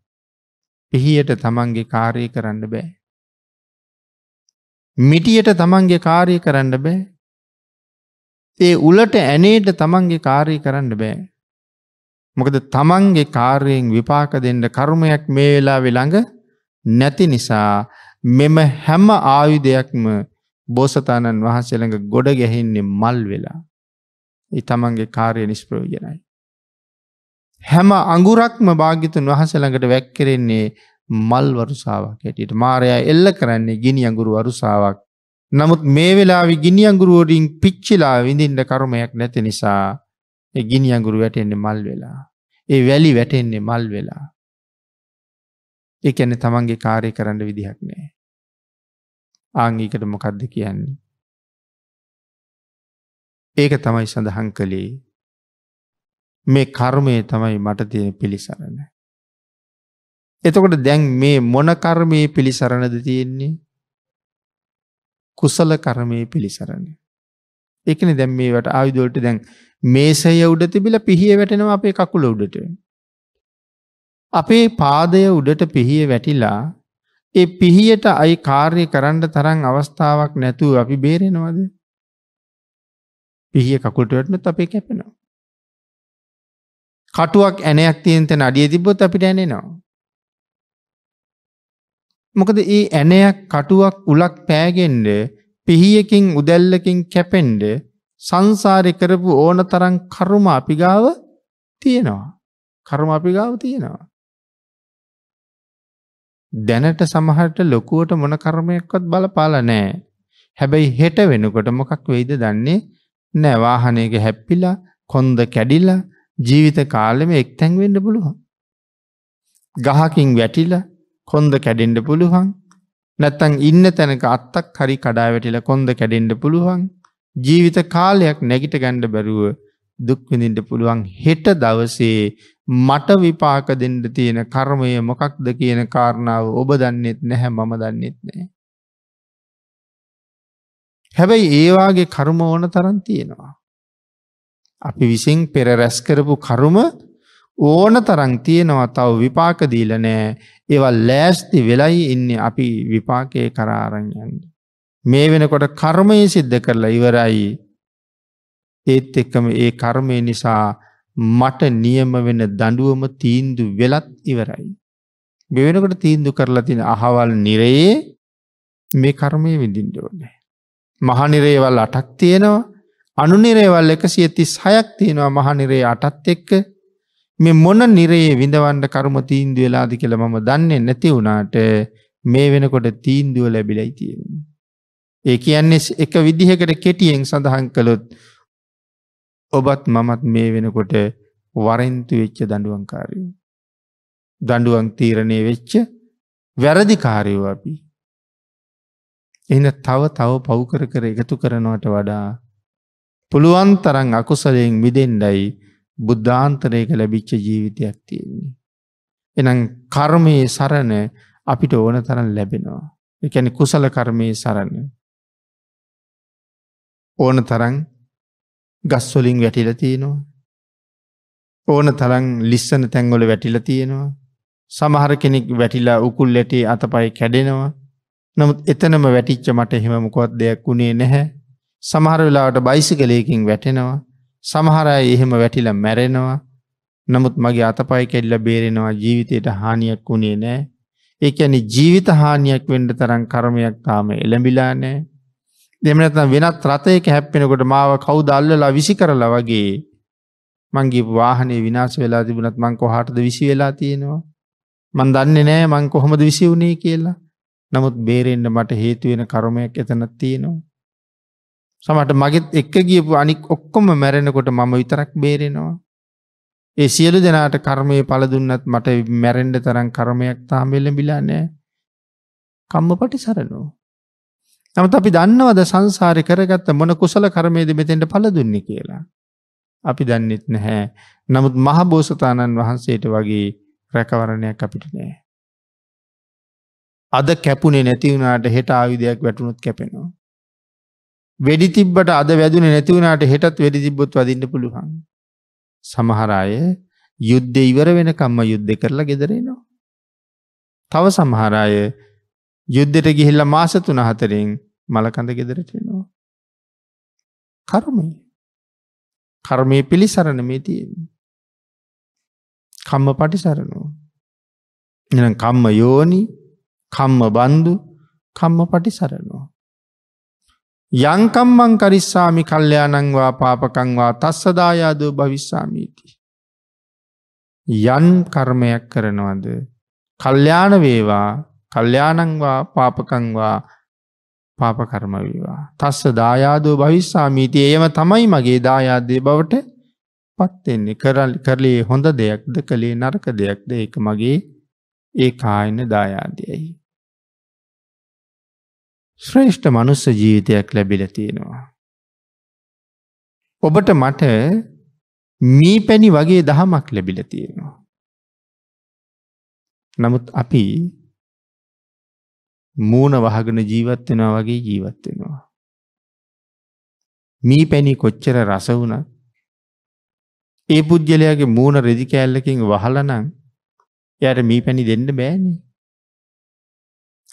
පිහියට තමන්ගේ කාර්යය කරන්න බෑ. මිටියට තමන්ගේ කාර්යය කරන්න බෑ. ඒ උලට ඇනේට තමන්ගේ කාර්යය කරන්න බෑ. මොකද තමන්ගේ කාර්යෙන් විපාක දෙන්න කර්මයක් මේ වෙලා වෙළඟ නැති නිසා මෙම හැම ආයුධයක්ම බෝසතාණන් වහන්සේළඟ ගොඩ ගැහෙන්නේ මල් වෙලා. ඒ තමන්ගේ කාරය නිෂ්ප්‍රයෝජනයි. හැම අඟුරක්ම භාගිතුන් වහසළඟට වැැක්කරෙන්නේ මල් වරුසාාවක් හැටියට මාරයා එල්ල කරන්නේ ගිනි අඟුරු වරුසාාවක්. නමුත් මේ වෙලාවි ගිනි අඟුරුවඩින් පිච්චිලා විඳින්ට කරුමයක් නැති නිසා ගිනි අඟුරු වැටෙන්නේ මල් වෙලා. ඒ වැලි වැටෙන්නේ මල් වෙලා. එකන තමන්ගේ කාරය කරන්න විදිහක් නෑ. ආංගිකට මොකක්ද කියන්නේ. ඒක තමයි සඳහන් කළේ මේ කර්මය තමයි මට තියෙන පිළිසරණ. එතකොට දැන් මේ මොනකර්මයේ පිළිසරණද තියෙන්නේ කුසල කර්මය පිළිසරණ. එකන දැම් මේට ආයුදෝලට දැන් මේසය උඩ තිබිල පිහිය වැටෙනවා අපේ කකුල උඩට වෙන. අපේ පාදය උඩට පිහිය වැටිලා ඒ පිහියට අයි කාර්ය කරන්න තරම් අවස්ථාවක් නැතුව අපි බේරෙනවද? පිහිය කකුලට වැටුනොත් අපේ කැපෙනවා. කටුවක් ඇණයක් තියෙන තැන අඩිය තිබ්බොත් අපිට ඇනෙනවා. මොකද ඒ ඇණයක් කටුවක් උලක් පෑගෙන්න පිහියකින් උදැල්ලකින් කැපෙන්ඩ සංසාරය කරපු ඕන තරන් කරුම අපිගාව තියෙනවා. කරුම අපිගාව තියෙනවා. දැනට සමහරට ලොකුවට මොන කර්මයක්වත් බලපාලා නැහැ. හැබැයි හෙට වෙනකොට මොකක් වෙයිද දන්නේ නැහැ. වාහනයක හැප්පිලා, කොන්ද කැඩිලා, ජීවිත කාලෙම එක්තැන් වෙන්න පුළුවන්. ගහකින් වැටිලා කොන්ද කැඩෙන්න පුළුවන්. නැත්තම් ඉන්න තැනක අත්තක් හරි කඩා වැටිලා කොන්ද කැඩෙන්න පුළුවන්. ජීවිත කාලයක් නැගිට ගන්න බැරුව දුක්විඳින්ට පුළුවන් හෙට දවසේ මට විපාක දෙන්න තියෙන කර්මය මොකක්ද කියන කාරණාව ඔබ දන්නෙත් නැහැ මම දන්නෙත් නෑ. හැබැයි ඒවාගේ කරුම ඕන තරන් තියෙනවා. අපි විසින් පෙර රැස් කරපු කරුම ඕන තරං තියෙනවා තව විපාක දීල නෑ ඒවල් ලෑස්ති වෙලයි ඉන්න අපි විපාකය කරාරංයන්න. මේ වෙනකොට කර්මය සිද්ධ කරලා ඉවරයි ඒත් එක්කම ඒ කර්මය නිසා මට නියම වෙන දඬුවම තීන්දු වෙලත් ඉවරයි. මේ වෙනකොට තීන්දු කරලා තියෙන අහවල් නිරයේ මේ කර්මය විඳින්න ඕනේ. මහ නිරේවල් 8ක් තියෙනවා. අනු නිරේවල් 136ක් තියෙනවා මහ නිරේ 8ත් එක්ක. මේ මොන නිරේ විඳවන්න කර්ම තීන්දුව වෙලාද කියලා මම දන්නේ නැති වුණාට මේ වෙනකොට තීන්දුව ලැබිලයි තියෙන්නේ. ඒ කියන්නේ එක විදිහකට කෙටියෙන් සඳහන් කළොත් ඔබත් මමත් මේ වෙනකොට වරෙන්තු වෙච්ච දඩුවන්කාරයෝ. දඩුවන් තීරණය වෙච්ච වැරදිකාරයෝ අපි. එන තව තව පව්කර කර එකතු කරනවට වඩා පුළුවන් තරන් අකුසලයෙන් මිදෙන්ඩයි බුද්ධාන්තරයක ලැබිච්ච ජීවිතයක් තියෙන්නේ. එනම් කර්මයේ සරණ අපිට ඕන තරන් ලැබෙනවා. එකැනි කුසල කර්මයේ සරණ. ඕන තරන් ගස්වලින් වැටිල තියෙනවා. ඕන තරන් ලිස්සන තැංගොල වැටිල තියෙනවා. සමහර කෙනෙක් වැටිලා උකුල් ලැටේ අතපයි කැඩෙනවා. නමුත් එතනම වැටිච්ච මට එහෙමකොත් දෙයක් වුණේ නැහැ. සමහර වෙලාට බයිසිකලයකින් වැටෙනවා. සමහර අය එහෙම වැටිලා මැරෙනවා. නමුත් මගේ අතපයි කෙල්ල බේරෙනවා ජීවිතයට හානියක් වුණේ නෑ. ඒ ඇනි ජීවිත හානියක් වෙන්ඩ තරන් කර්මයක් තාම එළඹිලා නෑ. එහෙම නැත්නම් වෙනත් රථයක හැප්පෙනකොට මාව කවුද අල්ලලා විසි කරලා වගේ මං ගිහපු වාහනේ විනාශ වෙලා තිබුණත් මං කොහාටද විසි වෙලා තියෙනවා මං දන්නේ නෑ මං කොහොමද විසි වුණේ කියලා නමුත් බේරෙන්න මට හේතු වෙන කර්මයක් එතනක් තියෙනවා සමහරට මගෙත් එක්ක ගියපු අනික් ඔක්කොම මැරෙනකොට මම විතරක් බේරෙනවා ඒ සියලු දෙනාට කර්මය පලදුන්නත් මට මැරෙන්ඩ තරම් කර්මයක් තාමෙල්ල බිලා නෑ කම්ම පටිසරනෝ නමුත් අපි දන්නවද සංසාරය කරගත්ත මොන කුසල කර්මයේද මෙතෙන්ට පල දුන්නේ කියලා. අපි දන්නෙත් නැහැ. නමුත් මහබෝසතාණන් වහන්සේට වගේ රැකවරණයක් අපිට නෑ. අද කැපුණේ නැතිවුණට හෙට ආවිදයක් වැටුණුත් කැපෙනවා. වෙඩි තිබ්බට අද වැදුනේ නැතිවුණට හෙටත් වැඩි තිබ්බොත් වදින්න පුළුවන්. සමහර අය යුද්ධ ඉවර වෙනකම්ම යුද්ධ කරලා ගෙදරේනවා. තව සමහර අය යුද්ධෙට ගිහිල්ලා මාස 3 4න් මලකඳ ගෙදරට එනවා. කර්මය. කර්මය පිළිසරණ මේ තියෙන්. කම්ම පටිසරණෝ. එනම් කම්ම යෝනි කම්ම බන්දු කම්ම පටිසරණෝ. යංකම්මං කරිස්සාමි කල්්‍යයානංවා පාපකංවා තස්සදායාදෝ භවිස්සාමීති. යන් කර්මයක් කරනවද. කල්්‍යාන වේවා කල්්‍යානංවා පාපකංවා පාප කර්ම වේවා. තස්ස දායාදෝ භවිස්සාමීති එයම තමයි මගේ දායාදේ බවට පත් වෙන්නේ. කරලේ හොඳ දෙයක්ද කලේ නරක දෙයක්ද ඒක මගේ ඒ කායන දායාදයයි. ශ්‍රේෂ්ඨ මනුස්ස ජීවිතයක් ලැබිලා තියෙනවා. ඔබට මට මී පැණි වගේ දහමක් ලැබිල තියෙනවා. නමුත් අපි මූුණ වහගෙන ජීවත් වෙනවා වගේ ජීවත් වෙනවා. මී පැණි කොච්චර රස වුණත් ඒ පුද්ගලයාගේ මූුණ රෙදි කෑල්ලකින් වහලනං යට මී පැණි දෙන්න බෑනි.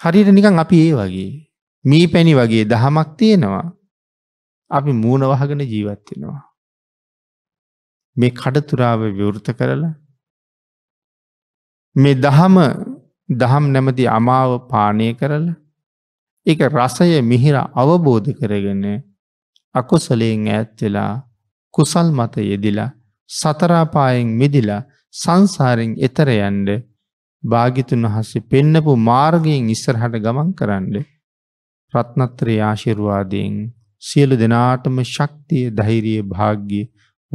හරිට නිකං අපි ඒ වගේ මී පැණි වගේ දහමක් තියෙනවා අපි මූුණ වහගෙන ජීවත්වෙනවා. මේ කඩතුරාව විවෘත කරලා මේ දහම දහම් නැමති අමාව පානය කරල එක රසය මිහිර අවබෝධ කරගෙන අකුසලයෙන් ඇත්වෙලා කුසල් මත යෙදිලා සතරාපායෙන් මිදිලා සංසාරෙන් එතරයන්ඩ භාගිතුන් වහසේ පෙන්නපු මාර්ගයෙන් ඉස්සරහට ගමන් කරන්න ප්‍රත්නත්‍රය ආශිරවාදයෙන් සියලු දෙනාටම ශක්තිය ධෛරිය භාග්‍ය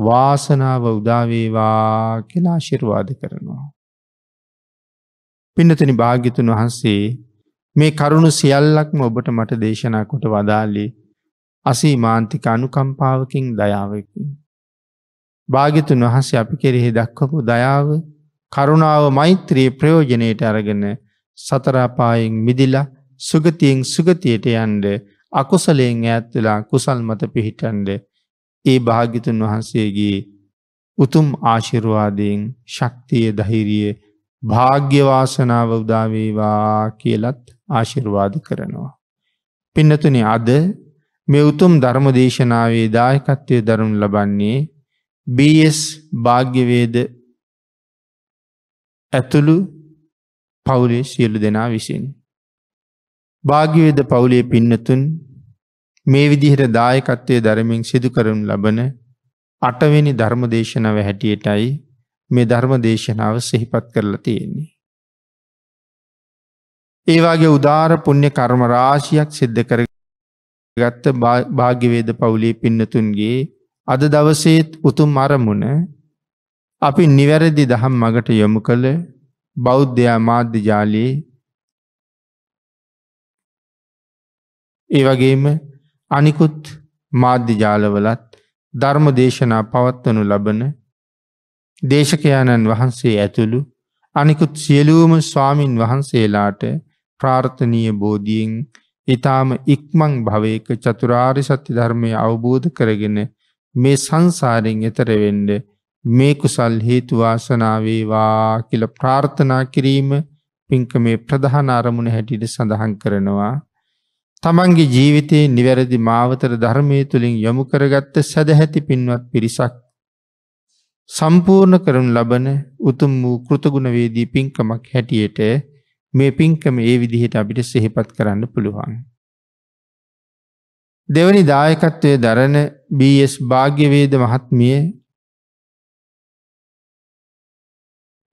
වාසනාව උදාවේවා කියලා ආශිර්වාද කරනවා. පින්නතනි භාග්‍යතුන් වහන්සේ මේ කරුණු සියල්ලක්ම ඔබට මට දේශනා කොට වදාලේ අසී මාන්තික අනුකම්පාවකින් දයාවකින්. භාගිතුන් වහන්සේ අපි කෙරෙහි දක්වපු දයාව කරුණාව මෛත්‍රයේ ප්‍රයෝජනයට අරගෙන සතරාපායෙන් මිදිලා සුගතියෙන් සුගතියට යන්ඩ අකුසලයෙන් ඇත්වෙලා කුසල් මත පිහිටන්ඩ ඒ භාගිතුන් වහන්සේගේ උතුම් ආශිරවාදයෙන් ශක්තිය දහිරිය භාග්‍යවාසනාව උදාවේවා කියලත් ආශිර්වාද කරනවා. පින්නතුනි අද මේ උතුම් ධර්ම දේශනාවේ දායකත්වය දරුණු ලබන්නේ BS භාග්‍යවේද ඇතුළු පවුලේ සියලු දෙනා විසින්. භාග්‍යවේද පවුලේ පින්නතුන් මේ විදිහට දායකත්වය දරමින් සිදු කරනු ලබන අටවෙනි ධර්මදේශනව හැටියටයි මේ ධර්ම දේශනාව සිහිපත් කරලා තියෙන්නේ. ඒවාගේ උදාර පුුණ්්‍ය කර්මරාශියයක් සිද්ධ කර ගත්ත භාග්‍යවේද පවුලේ පින්නතුන්ගේ අද දවසේත් උතුම් අරමුණ අපි නිවැරදි දහම් මගට යොමු කළ බෞද්ධයා මාධ්‍යජාලයේ ඒ වගේම අනිකුත් මාධ්‍යජාලවලත් ධර්ම දේශනා පවත්වනු ලබන දේශකයාණන් වහන්සේ ඇතුළු අනිකුත් සියලූම ස්වාමින් වහන්සේලාට ප්‍රාර්ථනීය බෝධියෙන් ඊටාම ඉක්මන් භවයක චතුරාර්ය සත්‍ය ධර්මය අවබෝධ කරගෙන මේ සංසාරයෙන් එතර වෙන්න මේ කුසල් හේතු වාසනා වේවා කියලා ප්‍රාර්ථනා කිරීම පින්කමේ ප්‍රධාන අරමුණ හැටියට සඳහන් කරනවා තමන්ගේ ජීවිතයේ නිවැරදි මාවතර ධර්මයේ තුලින් යොමු කරගත්ත සදැහැති පින්වත් පිරිසක් සම්පූර්ණ කරනු ලබන උතුම් වූ කෘතගුණවේදී පින්කමක් හැටියට මේ පින්කම ඒ විදිහට අපිට සෙහිපත් කරන්න පුළුවන්. දෙවනි දායකත්වය දරන BS භාග්‍යවේද මහත්මිය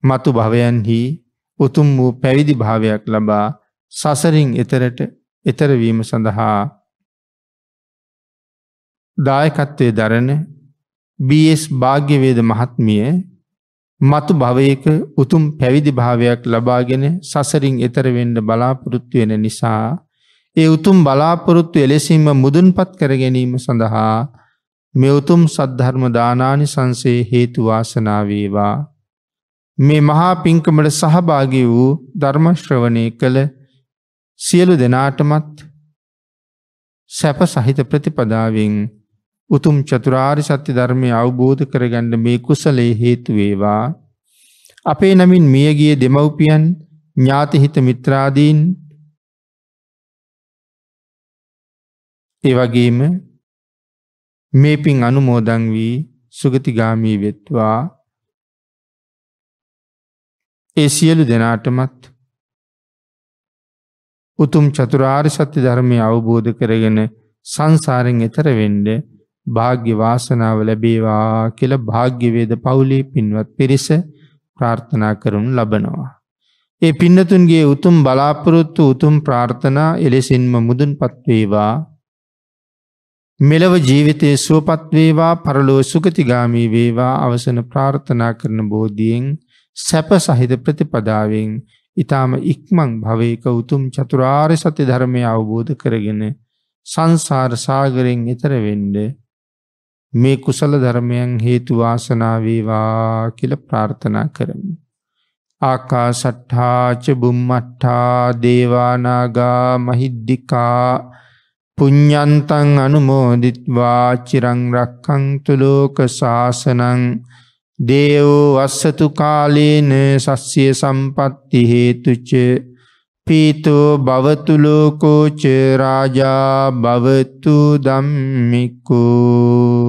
මතු භවයන්හි උතුම් වූ පැවිදි භාවයක් ලබා සසරින් එතරට එතරවීම සඳහා දායකත්වය දරන බස් භාග්‍යවේද මහත්මිය මතු භවයක උතුම් පැවිදි භාවයක් ලබාගෙන සසරින් එතරවෙන්න බලාපොරොත්තු වෙන නිසා ඒ උතුම් බලාපොරොත්තු එලෙසින්ම මුදුන්පත් කර ගැනීම සඳහා මේ උතුම් සද්ධර්ම දානානි සංසේ හේතු වාසනාවේවා මේ මහා පිංකමට සහභාගී වූ ධර්මශ්‍රවණය කළ සියලු දෙනාටමත් සැප සහිත ප්‍රතිපදාවෙන් උතුම් චතුරාර් සත්‍ය ධර්මය අවබෝධ කරගණ්ඩ මේ කුසලේ හේතුවේවා. අපේ නමින් මියගිය දෙමව්පියන් ඥාතිහිත මිත්‍රාදීන් එවගේම මේ පින් අනුමෝදන් වී සුගතිගාමී වෙත්වා ඒ සියලු දෙනාටමත් උතුම් චතුරාර් සත්‍ය ධර්මය අවබෝධ කරගෙන සංසාරෙන් එතර වෙන්ඩ භාග්‍ය වාසනාව ලැබේවා කියලා භාග්‍යවේද පවුලේ පින්වත් පිරිස ප්‍රාර්ථනා කරනු ලබනවා. ඒ පින්නතුන්ගේ උතුම් බලාපොරොත්තු උතුම් ප්‍රාර්ථනා එලෙසින්ම මුදුන් පත්වේවා මෙලව ජීවිතයේ සුවපත්වේවා පරලෝ සුගතිගාමී වේවා අවසන ප්‍රාර්ථනා කරන බෝධියෙන් සැප සහිත ප්‍රතිපදාවෙන් ඉතාම ඉක්මං භවයක උතුම් චතුරාර් සති ධර්මය අවබෝධ කරගෙන සංසාර සාගරෙන් එතරවෙන්ඩ මේ කුසල ධර්මයන් හේතු වාසනාවේවා කියල ප්‍රාර්ථනා කරමු. ආකා සට්ඨාච බුම්මට්ඨා දේවානාගා මහිද්දිිකා පුඤ්ඥන්තන් අනුමෝදිත්වා චිරංරක්කංතු ලෝක ශාසනං දේවෝ අස්සතු කාලේන සස්්‍යය සම්පත්ති හේතුච පීතෝ භවතුලෝකෝච රාජා භවතු දම්මිකෝ